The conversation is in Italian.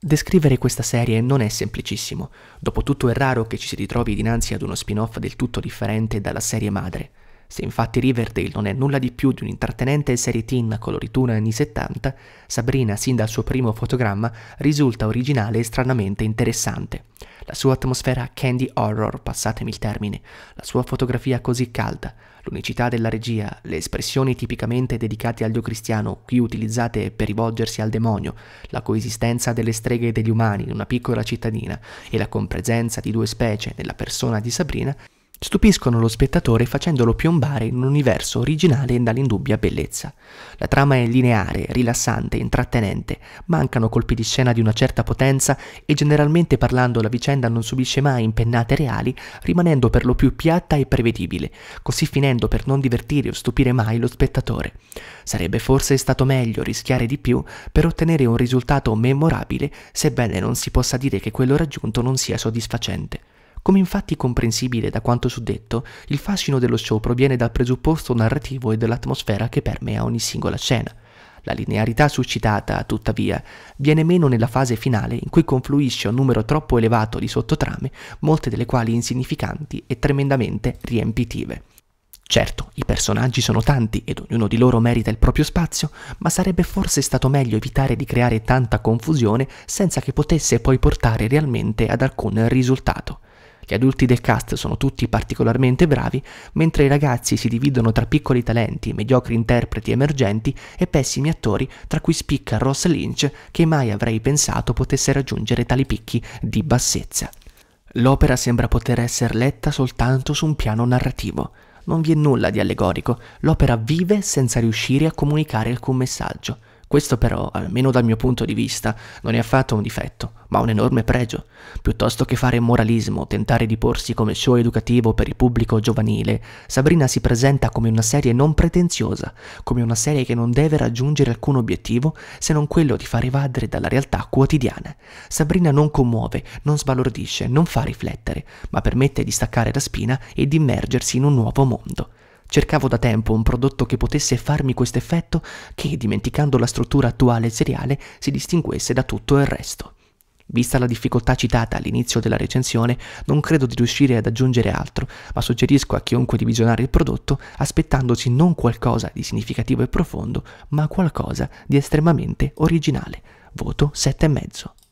Descrivere questa serie non è semplicissimo, dopotutto è raro che ci si ritrovi dinanzi ad uno spin-off del tutto differente dalla serie madre. Se infatti Riverdale non è nulla di più di un'intrattenente serie teen colorituna anni 70, Sabrina, sin dal suo primo fotogramma, risulta originale e stranamente interessante. La sua atmosfera candy horror, passatemi il termine, la sua fotografia così calda, l'unicità della regia, le espressioni tipicamente dedicate al dio cristiano, qui utilizzate per rivolgersi al demonio, la coesistenza delle streghe e degli umani in una piccola cittadina e la compresenza di due specie nella persona di Sabrina, stupiscono lo spettatore facendolo piombare in un universo originale e dall'indubbia bellezza. La trama è lineare, rilassante, intrattenente, mancano colpi di scena di una certa potenza e generalmente parlando la vicenda non subisce mai impennate reali, rimanendo per lo più piatta e prevedibile, così finendo per non divertire o stupire mai lo spettatore. Sarebbe forse stato meglio rischiare di più per ottenere un risultato memorabile, sebbene non si possa dire che quello raggiunto non sia soddisfacente. Come infatti comprensibile da quanto suddetto, il fascino dello show proviene dal presupposto narrativo e dall'atmosfera che permea ogni singola scena. La linearità suscitata, tuttavia, viene meno nella fase finale in cui confluisce un numero troppo elevato di sottotrame, molte delle quali insignificanti e tremendamente riempitive. Certo, i personaggi sono tanti ed ognuno di loro merita il proprio spazio, ma sarebbe forse stato meglio evitare di creare tanta confusione senza che potesse poi portare realmente ad alcun risultato. Gli adulti del cast sono tutti particolarmente bravi, mentre i ragazzi si dividono tra piccoli talenti, mediocri interpreti emergenti e pessimi attori, tra cui spicca Ross Lynch, che mai avrei pensato potesse raggiungere tali picchi di bassezza. L'opera sembra poter essere letta soltanto su un piano narrativo. Non vi è nulla di allegorico, l'opera vive senza riuscire a comunicare alcun messaggio. Questo però, almeno dal mio punto di vista, non è affatto un difetto, ma un enorme pregio. Piuttosto che fare moralismo, tentare di porsi come show educativo per il pubblico giovanile, Sabrina si presenta come una serie non pretenziosa, come una serie che non deve raggiungere alcun obiettivo se non quello di far evadere dalla realtà quotidiana. Sabrina non commuove, non sbalordisce, non fa riflettere, ma permette di staccare la spina e di immergersi in un nuovo mondo. Cercavo da tempo un prodotto che potesse farmi questo effetto che, dimenticando la struttura attuale seriale, si distinguesse da tutto il resto. Vista la difficoltà citata all'inizio della recensione, non credo di riuscire ad aggiungere altro, ma suggerisco a chiunque di visionare il prodotto aspettandosi non qualcosa di significativo e profondo, ma qualcosa di estremamente originale. Voto 7,5.